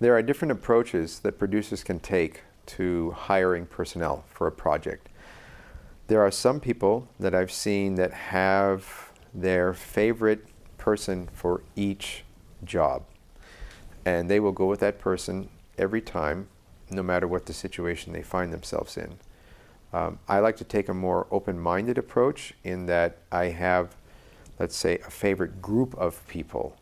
There are different approaches that producers can take to hiring personnel for a project. There are some people that I've seen that have their favorite person for each job. And they will go with that person every time, no matter what the situation they find themselves in. Um, I like to take a more open-minded approach in that I have, let's say, a favorite group of people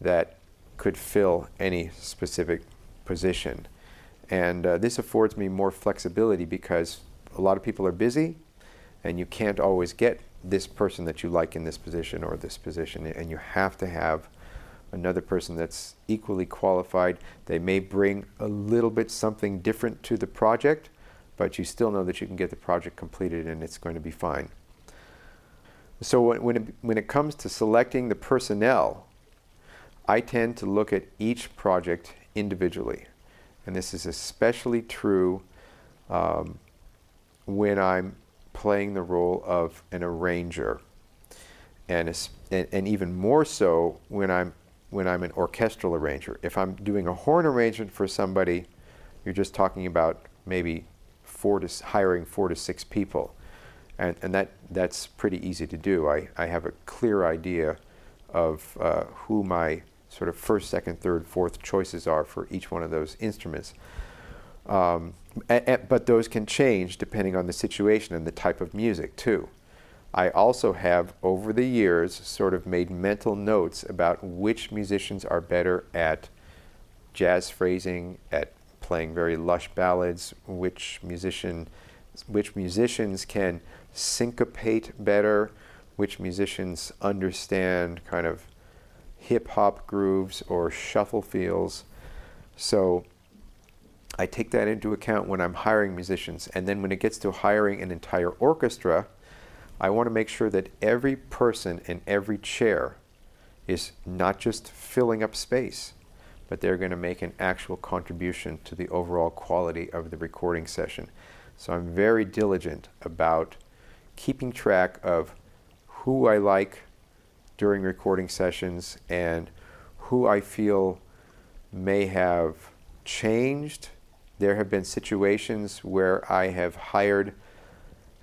that could fill any specific position. And uh, this affords me more flexibility because a lot of people are busy and you can't always get this person that you like in this position or this position. And you have to have another person that's equally qualified. They may bring a little bit something different to the project, but you still know that you can get the project completed and it's going to be fine. So when it, when it comes to selecting the personnel I tend to look at each project individually. And this is especially true um, when I'm playing the role of an arranger. And, and, and even more so when I'm, when I'm an orchestral arranger. If I'm doing a horn arrangement for somebody, you're just talking about maybe four to, hiring four to six people. And, and that, that's pretty easy to do. I, I have a clear idea of uh, who my sort of first, second, third, fourth choices are for each one of those instruments. Um, but those can change depending on the situation and the type of music too. I also have, over the years, sort of made mental notes about which musicians are better at jazz phrasing, at playing very lush ballads, which musician, which musicians can syncopate better, which musicians understand kind of hip hop grooves or shuffle feels. So I take that into account when I'm hiring musicians. And then when it gets to hiring an entire orchestra, I want to make sure that every person in every chair is not just filling up space, but they're going to make an actual contribution to the overall quality of the recording session. So I'm very diligent about keeping track of who I like, during recording sessions and who I feel may have changed. There have been situations where I have hired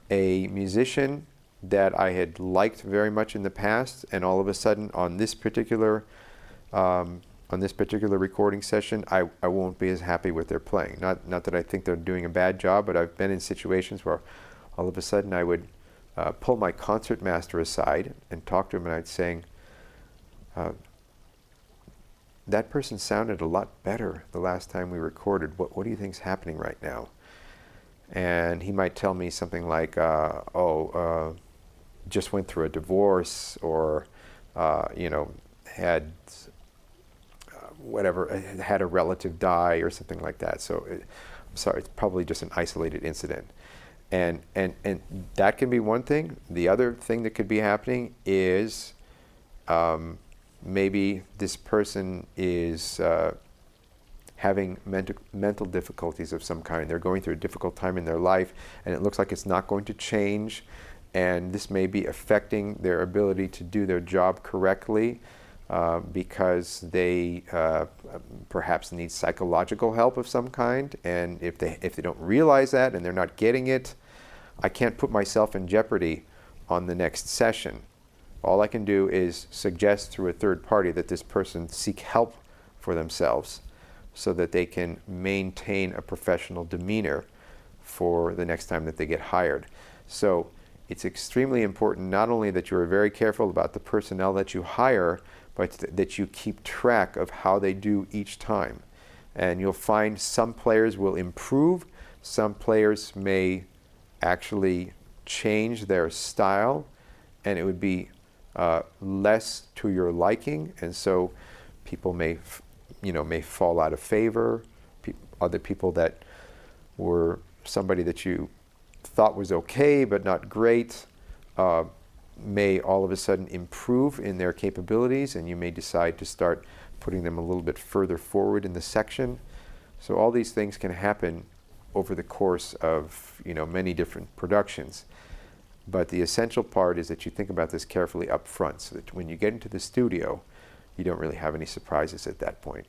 a musician that I had liked very much in the past, and all of a sudden on this particular um, on this particular recording session, I, I won't be as happy with their playing. Not not that I think they're doing a bad job, but I've been in situations where all of a sudden I would uh, pull my concertmaster aside and talk to him, and I'd saying, uh, "That person sounded a lot better the last time we recorded. What what do you think's happening right now?" And he might tell me something like, uh, "Oh, uh, just went through a divorce, or uh, you know, had." Uh, whatever had a relative die or something like that. So, it, I'm sorry, it's probably just an isolated incident. And, and, and that can be one thing. The other thing that could be happening is um, maybe this person is uh, having mental, mental difficulties of some kind. They're going through a difficult time in their life, and it looks like it's not going to change. And this may be affecting their ability to do their job correctly. Uh, because they uh, perhaps need psychological help of some kind. And if they, if they don't realize that and they're not getting it, I can't put myself in jeopardy on the next session. All I can do is suggest through a third party that this person seek help for themselves so that they can maintain a professional demeanor for the next time that they get hired. So it's extremely important not only that you're very careful about the personnel that you hire, but that you keep track of how they do each time. And you'll find some players will improve, some players may actually change their style, and it would be uh, less to your liking, and so people may, you know, may fall out of favor. Pe other people that were somebody that you thought was okay but not great uh, may all of a sudden improve in their capabilities, and you may decide to start putting them a little bit further forward in the section. So all these things can happen over the course of you know many different productions. But the essential part is that you think about this carefully up front so that when you get into the studio, you don't really have any surprises at that point.